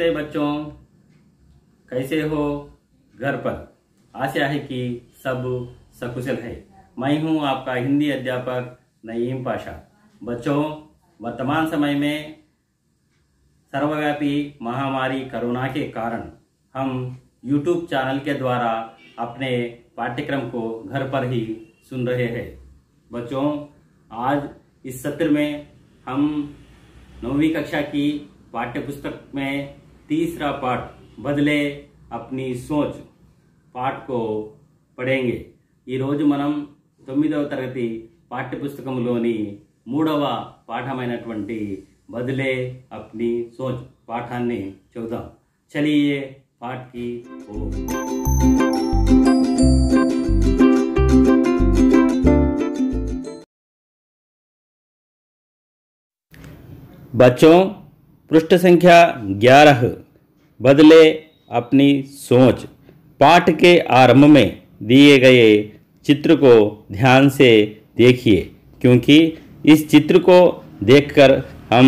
नमस्ते बच्चों कैसे हो घर पर आशा है कि सब सकुशल है मैं हूं आपका हिंदी अध्यापक नईम पाशा बच्चों वर्तमान समय में सर्वव्यापी महामारी कोरोना के कारण हम YouTube चैनल के द्वारा अपने पाठ्यक्रम को घर पर ही सुन रहे हैं बच्चों आज इस सत्र में हम नौवीं कक्षा की पाठ्य पुस्तक में तीसरा पाठ बदले अपनी सोच पाठ को पढ़ेंगे मन तुमदव तरगति पाठ्यपुस्तक मूडव पाठमें बदले अपनी सोच पाठा चुद चलिए पाठ बच्चों पृष्ठ संख्या ग्यारह बदले अपनी सोच पाठ के आरंभ में दिए गए चित्र को ध्यान से देखिए क्योंकि इस चित्र को देखकर हम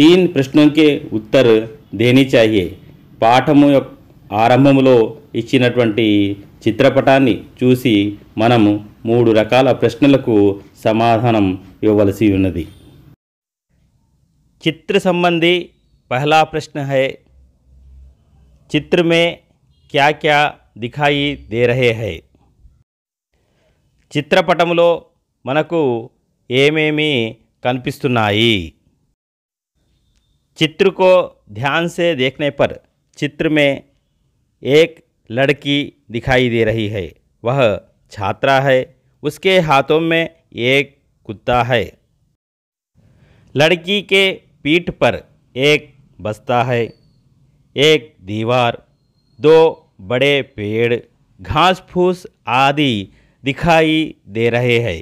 तीन ప్రశ్నల के उत्तर देनी चाहिए పాఠము ఆరంభంలో ఇచ్చినటువంటి చిత్రపటాన్ని చూసి మనము మూడు రకాల ప్రశ్నలకు సమాధానం ఇవ్వవలసి ఉన్నది చిత్ర సంబంధి పహలా ప్రశ్న హై चित्र में क्या क्या दिखाई दे रहे हैं मन को एमेमी कई चित्र को ध्यान से देखने पर चित्र में एक लड़की दिखाई दे रही है वह छात्रा है उसके हाथों में एक कुत्ता है लड़की के पीठ पर एक बस्ता है एक दीवार दो बड़े पेड़ घास फूस ఆది దిఖాయి దే రహే హై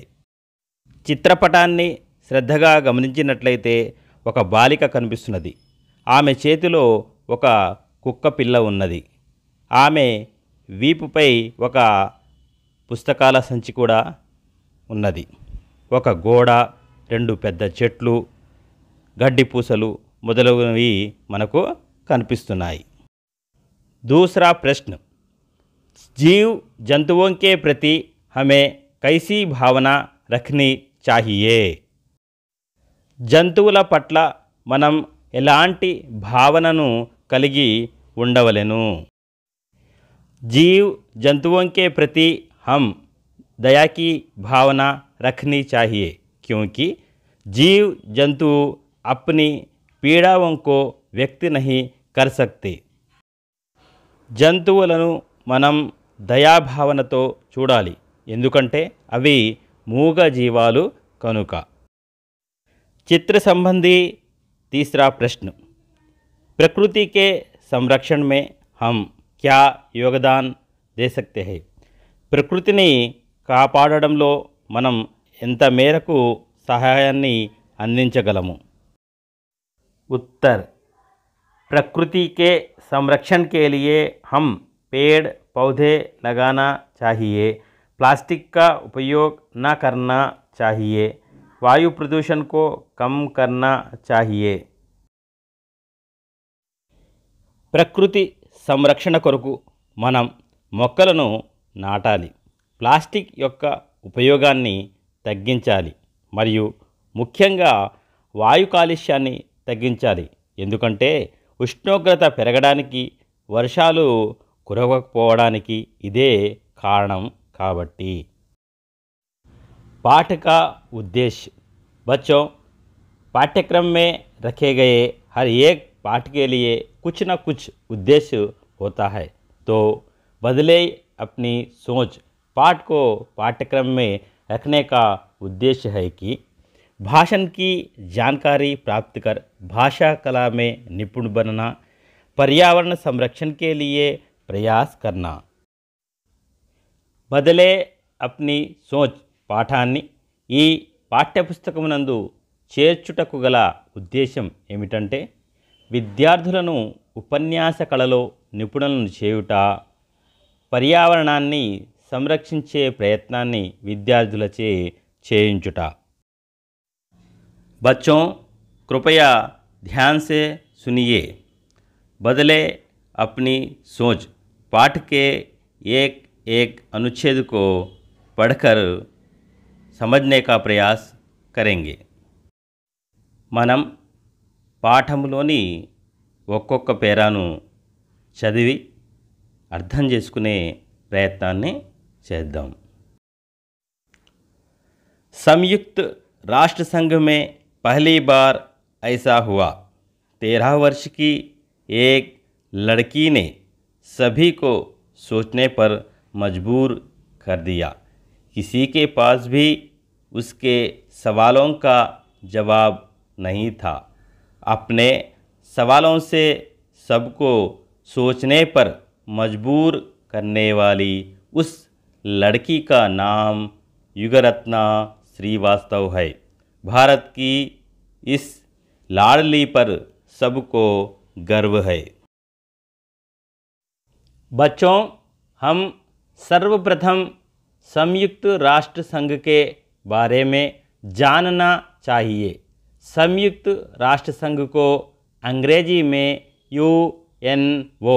చిత్రపటాన్ని శ్రద్ధగా గమనించినట్లయితే ఒక బాలిక కనిపిస్తున్నది ఆమె చేతిలో ఒక కుక్క పిల్ల ఉన్నది ఆమె వీపుపై ఒక పుస్తకాల సంచి కూడా ఉన్నది ఒక గోడ రెండు పెద్ద చెట్లు గడ్డి పూసలు మొదలగునవి మనకు కనిపిస్తున్నాయి दूसरा प्रश्न जीव जंतुओं के प्रति हमें कैसी भावना रखनी चाहिए जंतु पट मन एला भावन कल ఉండవలెను जीव जंतुओं के प्रति हम दया की भावना रखनी चाहिए क्योंकि जीव जंतु अपनी पीड़ाओं को వ్యక్తి నహి కర్ జంతువులను మనం దయాభావనతో చూడాలి ఎందుకంటే అవి మూగ జీవాలు కనుక చిత్ర సంబంధి తీసరా ప్రశ్న ప్రకృతికే సంరక్షణ మే క్యా యోగదాన్ దే హై ప్రకృతిని కాపాడడంలో మనం ఎంత మేరకు సహాయాన్ని అందించగలము ఉత్తర్ प्रकृति के संरक्षण के लिए हम पेड़ पौधे लगाना चाहिए प्लास्टिक का उपयोग न करना चाहिए वायु प्रदूषण को कम करना ప్రకృతి సంరక్షణ కొరకు మనం మొక్కలను నాటాలి ప్లాస్టిక్ యొక్క ఉపయోగాన్ని తగ్గించాలి మరియు ముఖ్యంగా వాయు కాలుష్యాన్ని తగ్గించాలి ఎందుకంటే उष्णोग्रता वर्षा వర్షాలు इदे कारण కారణం కాబట్టి पाठ का उद्देश्य बच्चों पाठ्यक्रम में रखे गए हर एक पाठ के लिए कुछ ना कुछ उद्देश्य होता है तो बदले अपनी सोच पाठ को पाठ्यक्रम में रखने का उद्देश्य है कि भाषण జాన్కారి ప్రాప్తికర్ భాషా कर भाषा कला పర్యావరణ निपुण बनना पर्यावरण संरक्षण ప్రయాస్ కర్నా బదలే అప్ని సోచ్ పాఠాన్ని ఈ పాఠ్యపుస్తకమునందు చేర్చుటకు గల ఉద్దేశం ఏమిటంటే విద్యార్థులను ఉపన్యాస కళలో నిపుణులను చేయుట పర్యావరణాన్ని సంరక్షించే ప్రయత్నాన్ని విద్యార్థులచే చేయించుట बच्चों कृपया ध्यान से सुनिए बदले अपनी सोच पाठ के एक एक अनुच्छेद को पढ़कर సమజ్నే కా ప్రయాస్ కరెంగే మనం పాఠంలోని ఒక్కొక్క పేరాను చదివి అర్థం చేసుకునే ప్రయత్నాన్ని చేద్దాం సంయుక్త రాష్ట్ర సంఘమే पहली बार ऐसा हुआ तेरह वर्ष की एक लड़की ने सभी को सोचने पर मजबूर कर दिया किसी के पास भी उसके सवालों का जवाब नहीं था अपने सवालों से सबको सोचने पर मजबूर करने वाली उस लड़की का नाम युगरत्ना श्रीवास्तव है भारत की इस लाडली पर सबको गर्व है बच्चों हम सर्वप्रथम संयुक्त राष्ट्र संघ के बारे में जानना चाहिए संयुक्त राष्ट्र संघ को अंग्रेजी में U N O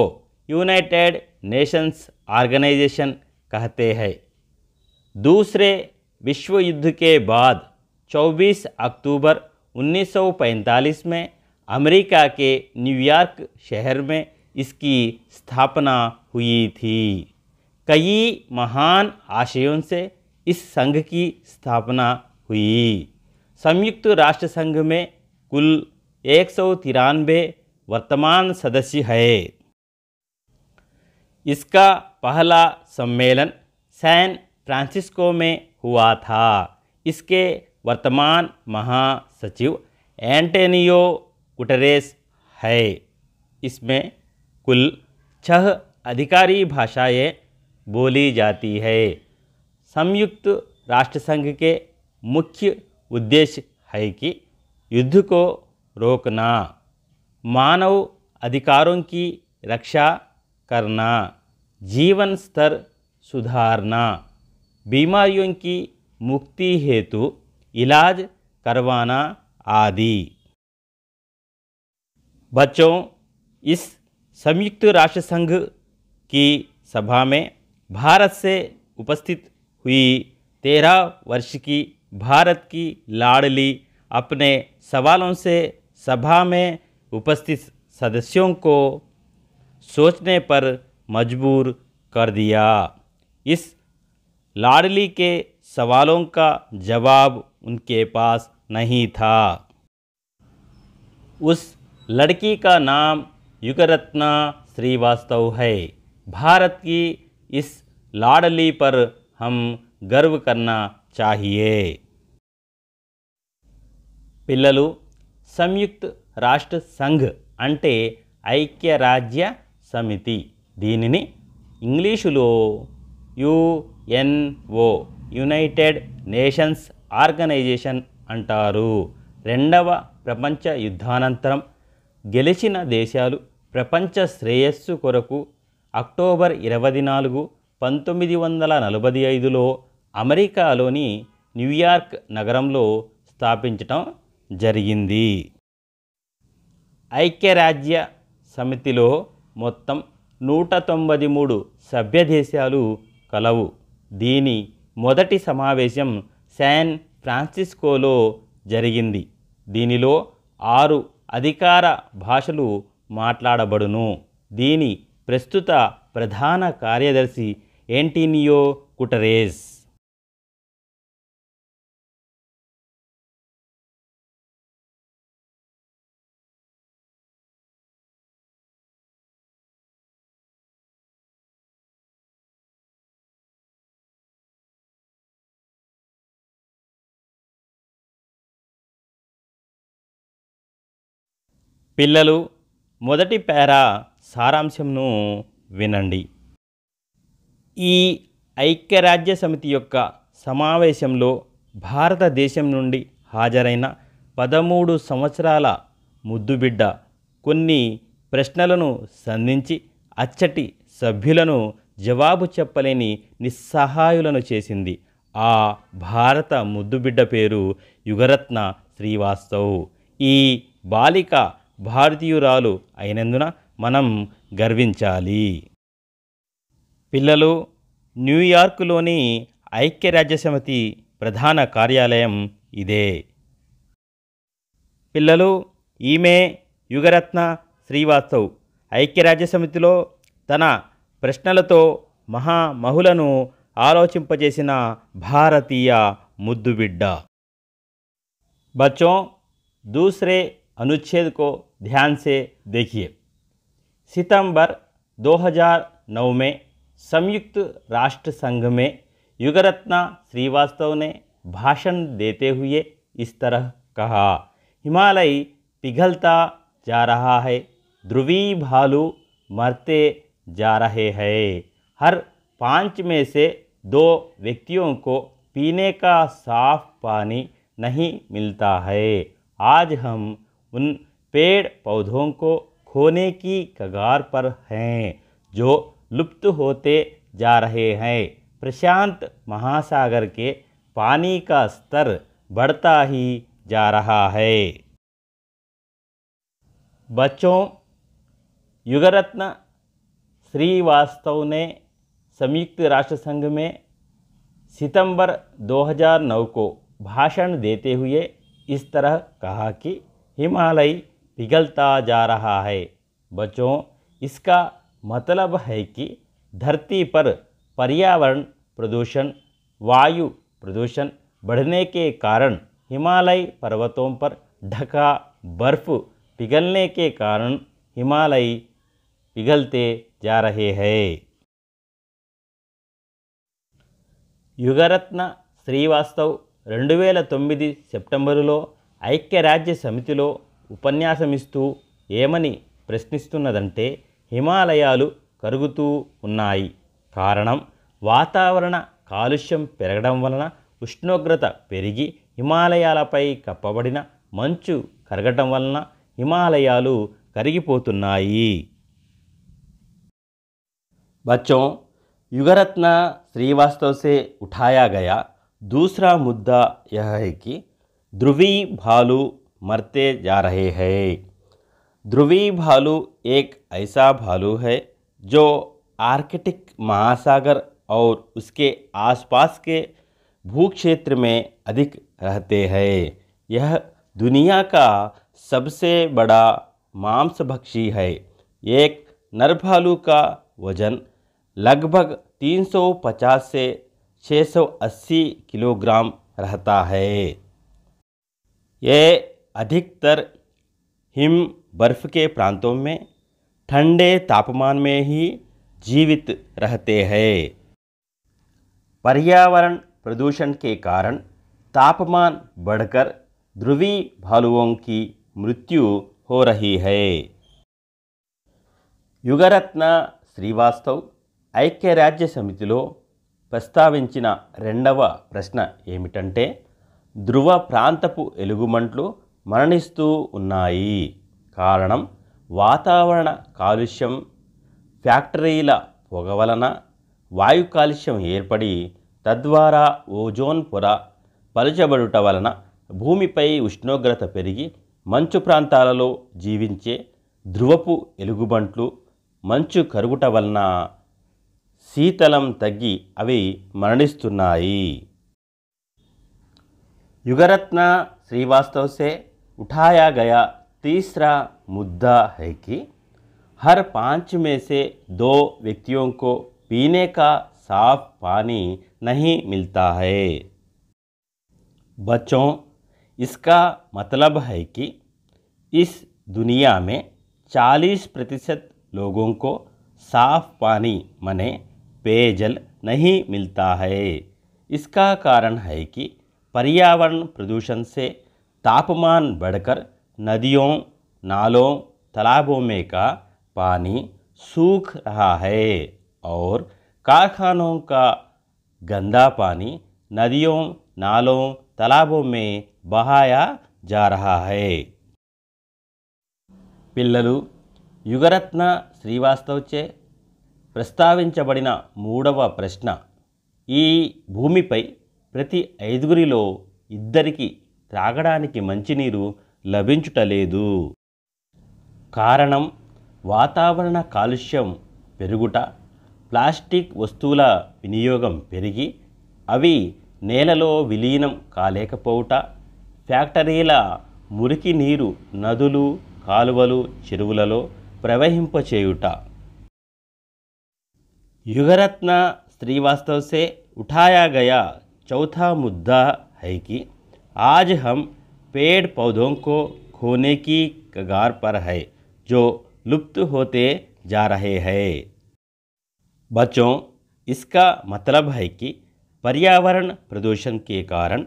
United Nations Organisation कहते हैं दूसरे विश्व युद्ध के बाद 24 अक्टूबर 1945 में अमेरिका के न्यूयॉर्क शहर में इसकी स्थापना हुई थी कई महान आशयों से इस संघ की स्थापना हुई संयुक्त राष्ट्र संघ में कुल एक वर्तमान सदस्य है इसका पहला सम्मेलन सैन फ्रांसिस्को में हुआ था इसके वर्तमान महासचिव एंटेनियो गुटरेस है इसमें कुल छह अधिकारी भाषाएं बोली जाती है संयुक्त राष्ट्र संघ के मुख्य उद्देश्य है कि युद्ध को रोकना मानव अधिकारों की रक्षा करना जीवन स्तर सुधारना बीमारियों की मुक्ति हेतु इलाज करवाना आदि बच्चों इस संयुक्त राष्ट्र संघ की सभा में भारत से उपस्थित हुई तेरह वर्ष की भारत की लाडली अपने सवालों से सभा में उपस्थित सदस्यों को सोचने पर मजबूर कर दिया इस लाडली के सवालों का जवाब उनके पास नहीं था उस लड़की का नाम युगरत्ना श्रीवास्तव है भारत की इस लाडली पर हम गर्व करना चाहिए పిల్లలు సంయుక్త్ రాష్ట్ర సంఘ్ అంటే ఐక్యరాజ్య సమితి దీనిని ఇంగ్లీషులో యుఎన్ఓ యునైటెడ్ నేషన్స్ ఆర్గనైజేషన్ అంటారు రెండవ ప్రపంచ యుద్ధానంతరం గెలిచిన దేశాలు ప్రపంచ శ్రేయస్సు కొరకు అక్టోబర్ ఇరవై నాలుగు పంతొమ్మిది వందల నలభై ఐదులో అమెరికాలోని న్యూయార్క్ నగరంలో స్థాపించటం జరిగింది ఐక్యరాజ్య సమితిలో మొత్తం నూట తొంభై మూడు సభ్యదేశాలు కలవు దీని మొదటి సమావేశం శాన్ ఫ్రాన్సిస్కోలో జరిగింది దీనిలో ఆరు అధికార భాషలు మాట్లాడబడును దీని ప్రస్తుత ప్రధాన కార్యదర్శి ఏంటీనియో కుటరేజ్ పిల్లలు మొదటి పేరా సారాంశంను వినండి ఈ ఐక్యరాజ్య సమితి యొక్క సమావేశంలో భారతదేశం నుండి హాజరైన పదమూడు సంవత్సరాల ముద్దుబిడ్డ కొన్ని ప్రశ్నలను సంధించి అచ్చటి సభ్యులను జవాబు చెప్పలేని నిస్సహాయులను చేసింది ఆ భారత ముద్దుబిడ్డ పేరు యుగరత్న శ్రీవాస్తవ్ ఈ బాలిక భారతీయురాలు అయినందున మనం గర్వించాలి పిల్లలు న్యూయార్క్లోని ఐక్యరాజ్యసమితి ప్రధాన కార్యాలయం ఇదే పిల్లలు ఈమె యుగరత్న శ్రీవాస్తవ్ ఐక్యరాజ్యసమితిలో తన ప్రశ్నలతో మహామహులను ఆలోచింపజేసిన భారతీయ ముద్దుబిడ్డ బచ్చో దూసరే अनुच्छेद को ध्यान से देखिए सितंबर 2009 में संयुक्त राष्ट्र संघ में युगरत्ना श्रीवास्तव ने भाषण देते हुए इस तरह कहा हिमालय पिघलता जा रहा है ध्रुवी भालू मरते जा रहे हैं हर पाँच में से दो व्यक्तियों को पीने का साफ पानी नहीं मिलता है आज हम उन पेड़ पौधों को खोने की कगार पर हैं जो लुप्त होते जा रहे हैं प्रशांत महासागर के पानी का स्तर बढ़ता ही जा रहा है बच्चों युगरत्न श्रीवास्तव ने संयुक्त राष्ट्र संघ में सितंबर 2009 को भाषण देते हुए इस तरह कहा कि हिमालय पिघलता जा रहा है बच्चों इसका मतलब है कि धरती पर पर्यावरण प्रदूषण वायु प्रदूषण बढ़ने के कारण हिमालय पर्वतों पर ढका बर्फ पिघलने के कारण हिमालय पिघलते जा रहे हैं युगरत्न श्रीवास्तव రెండు तुम सैप्टर ఐక్యరాజ్య సమితిలో ఉపన్యాసమిస్తూ ఏమని ప్రశ్నిస్తున్నదంటే హిమాలయాలు కరుగుతూ ఉన్నాయి కారణం వాతావరణ కాలుష్యం పెరగడం వలన ఉష్ణోగ్రత పెరిగి హిమాలయాలపై కప్పబడిన మంచు కరగటం వలన హిమాలయాలు కరిగిపోతున్నాయి బచ్చం యుగరత్న श्रीवास्तव ఉఠాయా గయా దూసరా ముద్దా मुद्दा ध्रुवी भालू मरते जा रहे हैं ध्रुवी भालू एक ऐसा भालू है जो आर्कटिक महासागर और उसके आसपास के भूक्षेत्र में अधिक रहते हैं यह दुनिया का सबसे बड़ा मांसभक्षी है एक नर भालू का वजन लगभग 350 से 680 किलोग्राम रहता है ये अधिकतर हिम बर्फ़ के प्रांतों में ठंडे तापमान में ही जीवित रहते हैं पर्यावरण प्रदूषण के कारण तापमान बढ़कर ध्रुवी भालुओं की मृत्यु हो रही है युगरत्न श्रीवास्तव ఐక్యరాజ్య సమితిలో ప్రస్తావించిన రెండవ ప్రశ్న ఏమిటంటే ధృవ ప్రాంతపు ఎలుగుమంట్లు మరణిస్తూ ఉన్నాయి కారణం వాతావరణ కాలుష్యం ఫ్యాక్టరీల పొగ వలన వాయు కాలుష్యం ఏర్పడి తద్వారా ఓజోన్ పొర పలుచబడుట వలన భూమిపై ఉష్ణోగ్రత పెరిగి మంచు ప్రాంతాలలో జీవించే ధ్రువపు ఎలుగుబంట్లు మంచు కరుగుట వలన శీతలం తగ్గి అవి మరణిస్తున్నాయి युगरत्न श्रीवास्तव से उठाया गया तीसरा मुद्दा है कि हर पांच में से दो व्यक्तियों को पीने का साफ पानी नहीं मिलता है बच्चों इसका मतलब है कि इस दुनिया में 40 प्रतिशत लोगों को साफ पानी मने पेयजल नहीं मिलता है इसका कारण है कि पर्यावरण प्रदूषण से तापमान बढ़कर नदियों नालों तालाबों में का पानी सूख रहा है और कारखानों का गंदा पानी नदियों नालों तालाबों में बहाया जा रहा है पिलू युगरत्न श्रीवास्तव चे प्रस्ताव मूडव प्रश्न भूमि భూమిపై ప్రతి ఐదుగురిలో ఇద్దరికి త్రాగడానికి మంచినీరు లభించుటలేదు కారణం వాతావరణ కాలుష్యం పెరుగుట ప్లాస్టిక్ వస్తువుల వినియోగం పెరిగి అవి నేలలో విలీనం కాలేకపోవుట ఫ్యాక్టరీల మురికి నీరు నదులు కాలువలు చెరువులలో ప్రవహింపచేయుట యుగరత్న శ్రీవాస్తవసే ఉఠాయా గయా चौथा मुद्दा है कि आज हम पेड़ पौधों को खोने की कगार पर है जो लुप्त होते जा रहे हैं बच्चों इसका मतलब है कि पर्यावरण प्रदूषण के कारण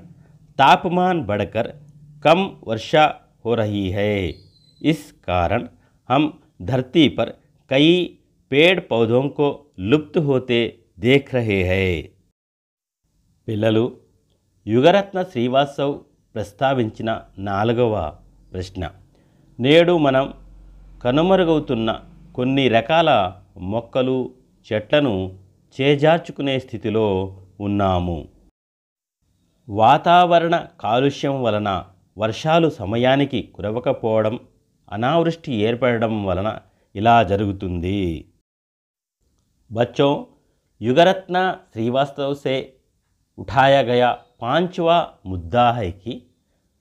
तापमान बढ़कर कम वर्षा हो रही है इस कारण हम धरती पर कई पेड़ पौधों को लुप्त होते देख रहे हैं పిల్లలు యుగరత్న శ్రీవాస్తవ్ ప్రస్తావించిన నాలుగవ ప్రశ్న నేడు మనం కనుమరుగవుతున్న కొన్ని రకాల మొక్కలు చెట్లను చేజార్చుకునే స్థితిలో ఉన్నాము వాతావరణ కాలుష్యం వలన వర్షాలు సమయానికి కురవకపోవడం అనావృష్టి ఏర్పడడం వలన ఇలా జరుగుతుంది బచ్చో యుగరత్న శ్రీవాస్తవ్ సే उठाया गया पांचवा मुद्दा है कि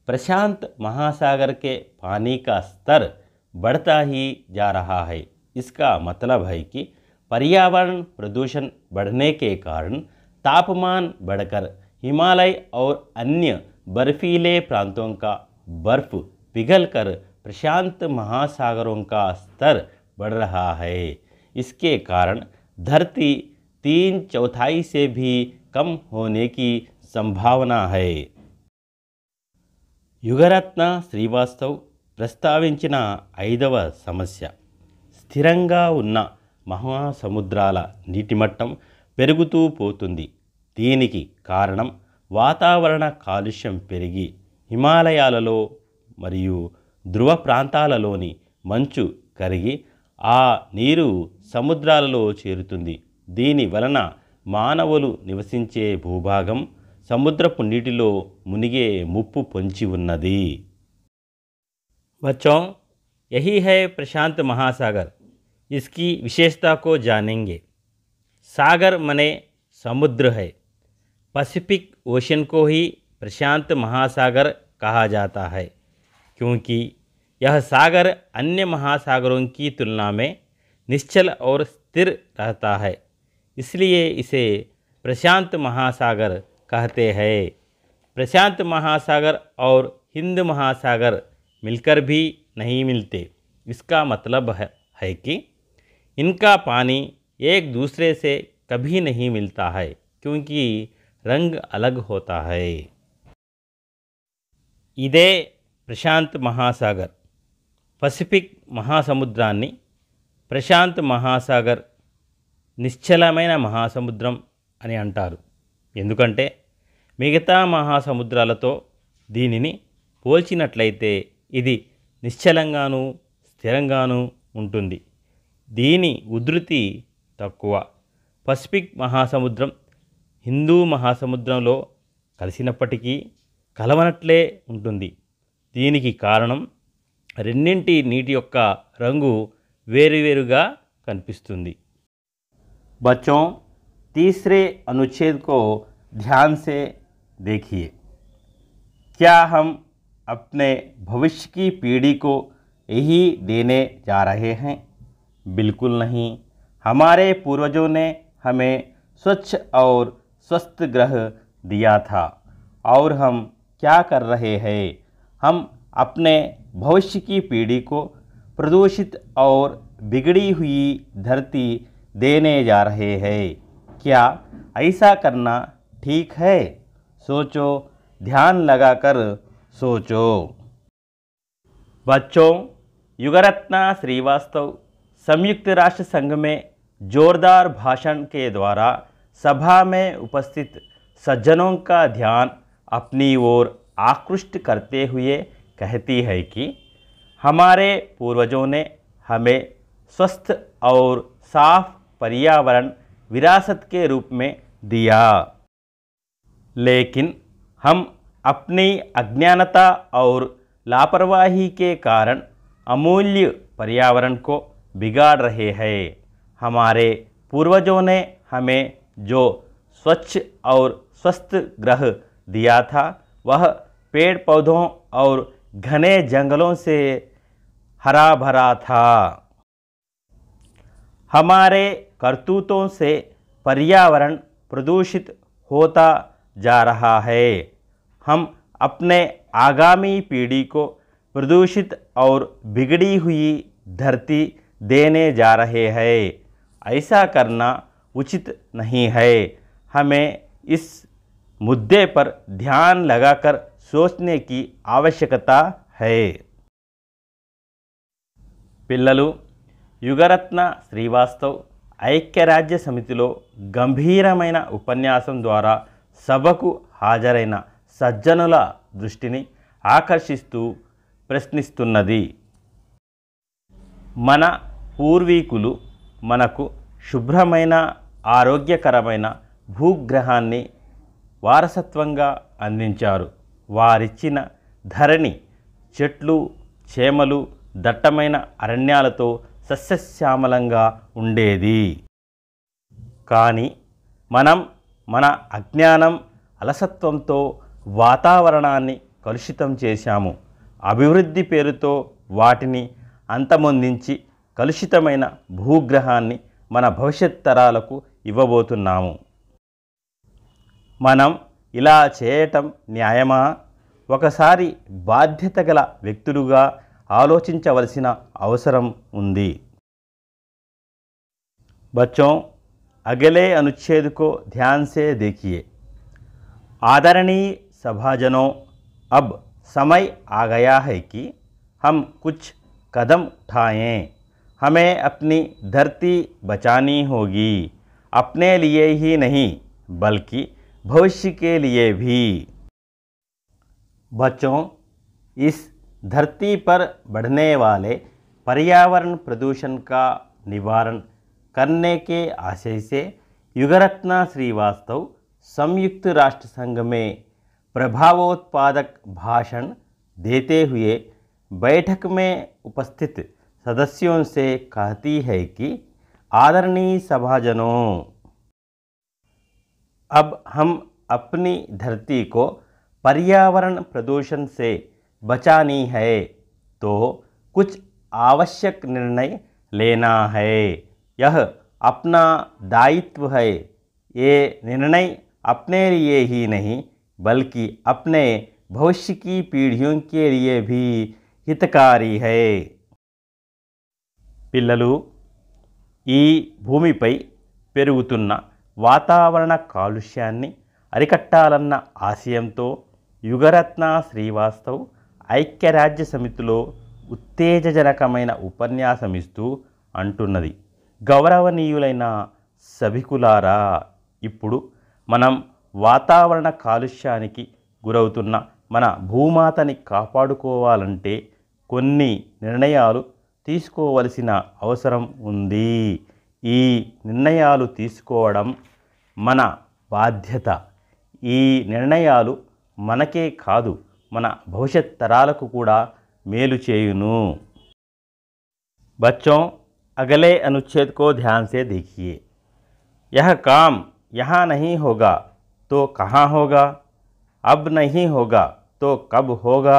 प्रशांत महासागर के पानी का स्तर बढ़ता ही जा रहा है इसका मतलब है कि पर्यावरण प्रदूषण बढ़ने के कारण तापमान बढ़कर हिमालय और अन्य बर्फीले प्रांतों का बर्फ पिघलकर प्रशांत महासागरों का स्तर बढ़ रहा है इसके कारण धरती तीन चौथाई से भी कम होने की संभावना है యుగరత్న శ్రీవాస్తవ్ ప్రస్తావించిన ఐదవ సమస్య స్థిరంగా ఉన్న మహాసముద్రాల నీటిమట్టం పెరుగుతూ పోతుంది దీనికి కారణం వాతావరణ కాలుష్యం పెరిగి హిమాలయాలలో మరియు ధృవ ప్రాంతాలలోని మంచు కరిగి ఆ నీరు సముద్రాలలో చేరుతుంది దీని వలన మానవులు నివసించే భూభాగం సముద్రపు నీటిలో మునిగే ముప్పు పొంచి ఉన్నది बच्चों यही है प्रशांत महासागर इसकी विशेषता को जानेंगे सागर मने समुद्र है पैसिफिक ओशन को ही प्रशांत महासागर कहा जाता है क्योंकि यह सागर अन्य महासागरों की तुलना में निश्चल और स्थिर रहता है इसलिए इसे प्रशांत महासागर कहते हैं प्रशांत महासागर और हिंद महासागर मिलकर भी नहीं मिलते इसका मतलब है, कि इनका पानी एक दूसरे से कभी नहीं मिलता है क्योंकि रंग अलग होता है इदे प्रशांत महासागर पसिफिक महासमुद्रा प्रशांत महासागर నిశ్చలమైన మహాసముద్రం అని అంటారు ఎందుకంటే మిగతా మహాసముద్రాలతో దీనిని పోల్చినట్లయితే ఇది నిశ్చలంగానూ స్థిరంగానూ ఉంటుంది దీని ఉధృతి తక్కువ పసిఫిక్ మహాసముద్రం హిందూ మహాసముద్రంలో కలిసినప్పటికీ కలవనట్లే ఉంటుంది దీనికి కారణం రెండింటి నీటి యొక్క రంగు వేరువేరుగా కనిపిస్తుంది बच्चों तीसरे अनुच्छेद को ध्यान से देखिए क्या हम अपने भविष्य की पीढ़ी को यही देने जा रहे हैं बिल्कुल नहीं हमारे पूर्वजों ने हमें स्वच्छ और स्वस्थ ग्रह दिया था और हम क्या कर रहे हैं हम अपने भविष्य की पीढ़ी को प्रदूषित और बिगड़ी हुई धरती देने जा रहे हैं क्या ऐसा करना ठीक है सोचो ध्यान लगाकर सोचो बच्चों युगरत्ना श्रीवास्तव संयुक्त राष्ट्र संघ में जोरदार भाषण के द्वारा सभा में उपस्थित सज्जनों का ध्यान अपनी ओर आकृष्ट करते हुए कहती है कि हमारे पूर्वजों ने हमें स्वस्थ और साफ पर्यावरण विरासत के रूप में दिया लेकिन हम अपनी अज्ञानता और लापरवाही के कारण अमूल्य पर्यावरण को बिगाड़ रहे हैं हमारे पूर्वजों ने हमें जो स्वच्छ और स्वस्थ ग्रह दिया था वह पेड़ पौधों और घने जंगलों से हरा भरा था हमारे करतूतों से पर्यावरण प्रदूषित होता जा रहा है हम अपने आगामी पीढ़ी को प्रदूषित और बिगड़ी हुई धरती देने जा रहे हैं ऐसा करना उचित नहीं है हमें इस मुद्दे पर ध्यान लगाकर सोचने की आवश्यकता है पिल्लू युगरत्न श्रीवास्तव ఐక్యరాజ్య సమితిలో గంభీరమైన ఉపన్యాసం ద్వారా సభకు హాజరైన సజ్జనుల దృష్టిని ఆకర్షిస్తూ ప్రశ్నిస్తున్నది మన పూర్వీకులు మనకు శుభ్రమైన ఆరోగ్యకరమైన భూగ్రహాన్ని వారసత్వంగా అందించారు వారిచ్చిన ధరణి చెట్లు చేమలు దట్టమైన అరణ్యాలతో సస్యశ్యామలంగా ఉండేది కానీ మనం మన అజ్ఞానం అలసత్వంతో వాతావరణాన్ని కలుషితం చేశాము అభివృద్ధి పేరుతో వాటిని అంతమొందించి కలుషితమైన భూగ్రహాన్ని మన భవిష్యత్ తరాలకు ఇవ్వబోతున్నాము మనం ఇలా చేయటం న్యాయమా ఒకసారి బాధ్యత గల వ్యక్తులుగా आलोचल अवसर उ बच्चों अगले अनुच्छेद को ध्यान से देखिए आदरणीय सभाजनों अब समय आ गया है कि हम कुछ कदम उठाएं हमें अपनी धरती बचानी होगी अपने लिए ही नहीं बल्कि भविष्य के लिए भी बच्चों इस धरती पर बढ़ने वाले पर्यावरण प्रदूषण का निवारण करने के आशय से युगरत्ना श्रीवास्तव संयुक्त राष्ट्र संघ में प्रभावोत्पादक भाषण देते हुए बैठक में उपस्थित सदस्यों से कहती है कि आदरणीय सभाजनों अब हम अपनी धरती को पर्यावरण प्रदूषण से बचानी है तो कुछ आवश्यक निर्णय लेना है यह अपना दायित्व है ये निर्णय अपने लिए ही नहीं बल्कि अपने भविष्य की पीढ़ियों के लिए भी హితకారి హై పిల్లలు ఈ భూమిపై वातावरण कालुष्या अरकाल आशय तो युगरत्न श्रीवास्तव ఐక్యరాజ్య సమితిలో ఉత్తేజజనకమైన ఉపన్యాసం ఇస్తూ అంటున్నది గౌరవనీయులైన సభికులారా ఇప్పుడు మనం వాతావరణ కాలుష్యానికి గురవుతున్న మన భూమాతని కాపాడుకోవాలంటే కొన్ని నిర్ణయాలు తీసుకోవలసిన అవసరం ఉంది ఈ నిర్ణయాలు తీసుకోవడం మన బాధ్యత ఈ నిర్ణయాలు మనకే కాదు मन भविष्य తరాలకు కూడా మేలు చేయును बच्चों अगले अनुच्छेद को ध्यान से देखिए यह काम यहाँ नहीं होगा तो कहाँ होगा अब नहीं होगा तो कब होगा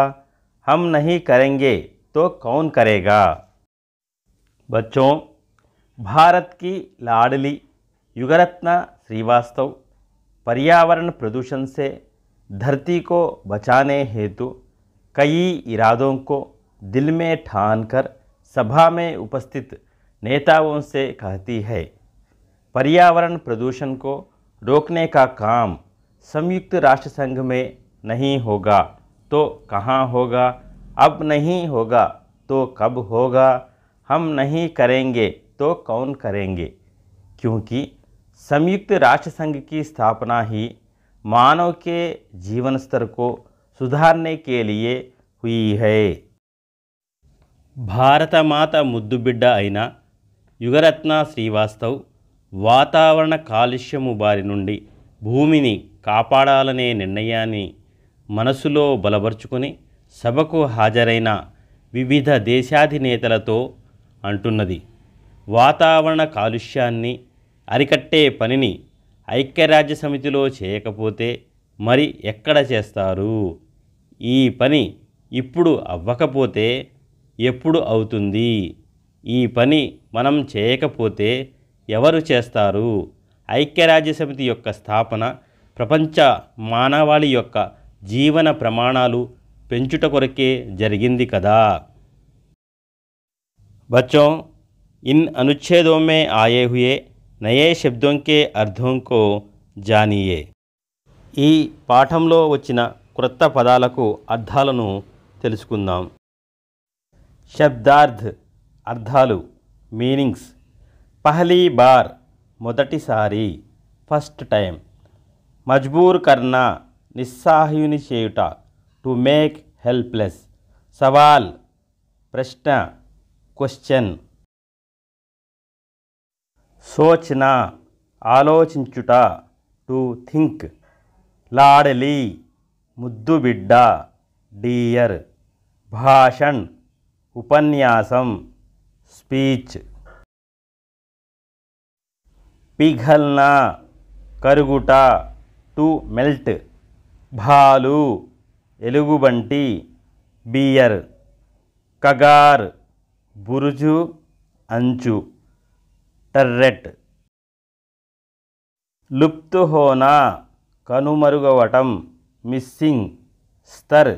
हम नहीं करेंगे तो कौन करेगा बच्चों भारत की लाडली युगरत्न श्रीवास्तव पर्यावरण प्रदूषण से धरती को बचाने हेतु कई इरादों को दिल में ठान कर सभा में उपस्थित नेताओं से कहती है पर्यावरण प्रदूषण को रोकने का काम संयुक्त राष्ट्र संघ में नहीं होगा तो कहाँ होगा अब नहीं होगा तो कब होगा हम नहीं करेंगे तो कौन करेंगे क्योंकि संयुक्त राष्ट्र संघ की स्थापना ही मानव के जीवन स्तर को सुधारने के लिए భారతమాత ముద్దుబిడ్డ అయిన యుగరత్న శ్రీవాస్తవ్ వాతావరణ కాలుష్యము బారి నుండి భూమిని కాపాడాలనే నిర్ణయాన్ని మనసులో బలపరుచుకొని సభకు హాజరైన వివిధ దేశాధినేతలతో అంటున్నది వాతావరణ కాలుష్యాన్ని అరికట్టే పనిని ఐక్యరాజ్య సమితిలో చేయకపోతే మరి ఎక్కడ చేస్తారు ఈ పని ఇప్పుడు అవ్వకపోతే ఎప్పుడు అవుతుంది ఈ పని మనం చేయకపోతే ఎవరు చేస్తారు ఐక్యరాజ్య సమితి యొక్క స్థాపన ప్రపంచ మానవాళి యొక్క జీవన ప్రమాణాలు పెంచుట కొరకే జరిగింది కదా బచ్చో ఇన్ అనుచ్ఛేదోమే ఆయేహుయే आए నయే శబ్దం కే అర్థంకో జానియే ఈ పాఠంలో వచ్చిన క్రొత్త పదాలకు అర్థాలను తెలుసుకుందాం శబ్దార్థ్ అర్థాలు మీనింగ్స్ పహలీ బార్ మొదటిసారి ఫస్ట్ టైం మజ్బూర్ కర్నా నిస్సాహ్యుని చేయుట టు మేక్ హెల్ప్లెస్ సవాల్ ప్రశ్న క్వశ్చన్ సోచన ఆలోచించుట టు థింక్ లాడలి ముద్దుబిడ్డ డియర్ భాషణ్ ఉపన్యాసం స్పీచ్ పిఘల్నా కరుగుట టు మెల్ట్ భాలు ఎలుగుబంటి బియర్ కగార్ బురుజు అంచు టర్రెట్ లుప్తుహోనా కనుమరుగవటం మిస్సింగ్ స్తర్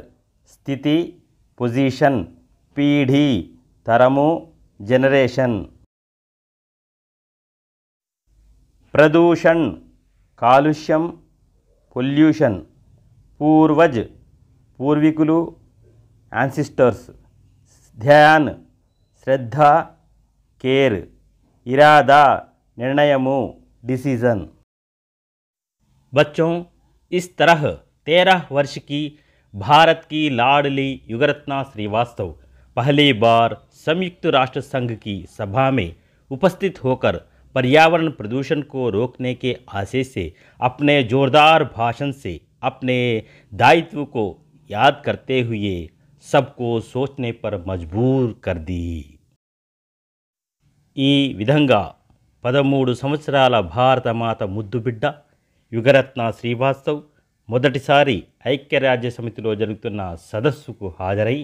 స్థితి పొజిషన్ పీఢీ తరము జనరేషన్ ప్రదూషణ్ కాలుష్యం పొల్యూషన్ పూర్వజ్ పూర్వీకులు యాన్సిస్టర్స్ ధ్యాన్ శ్రద్ధ కేర్ इरादा निर्णयमु डिसीज़न बच्चों इस तरह तेरह वर्ष की भारत की लाडली युगरत्ना श्रीवास्तव पहली बार संयुक्त राष्ट्र संघ की सभा में उपस्थित होकर पर्यावरण प्रदूषण को रोकने के आशय से अपने जोरदार भाषण से अपने दायित्व को याद करते हुए सबको सोचने पर मजबूर कर दी ఈ విధంగా పదమూడు సంవత్సరాల భారతమాత ముద్దుబిడ్డ యుగరత్న శ్రీవాస్తవ్ మొదటిసారి ఐక్యరాజ్య సమితిలో జరుగుతున్న సదస్సుకు హాజరై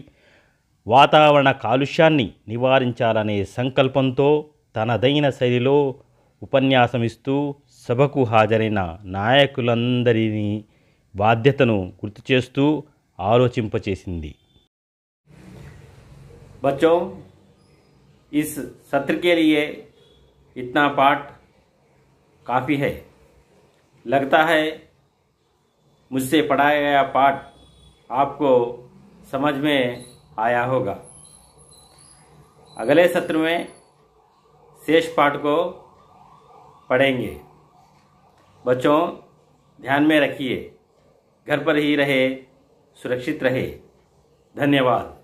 వాతావరణ కాలుష్యాన్ని నివారించాలనే సంకల్పంతో తనదైన శైలిలో ఉపన్యాసమిస్తూ సభకు హాజరైన నాయకులందరినీ బాధ్యతను గుర్తు చేస్తూ ఆలోచింపచేసింది బచ్చో इस सत्र के लिए इतना पाठ काफ़ी है लगता है मुझसे पढ़ाया गया पाठ आपको समझ में आया होगा अगले सत्र में शेष पाठ को पढ़ेंगे बच्चों ध्यान में रखिए घर पर ही रहे सुरक्षित रहे धन्यवाद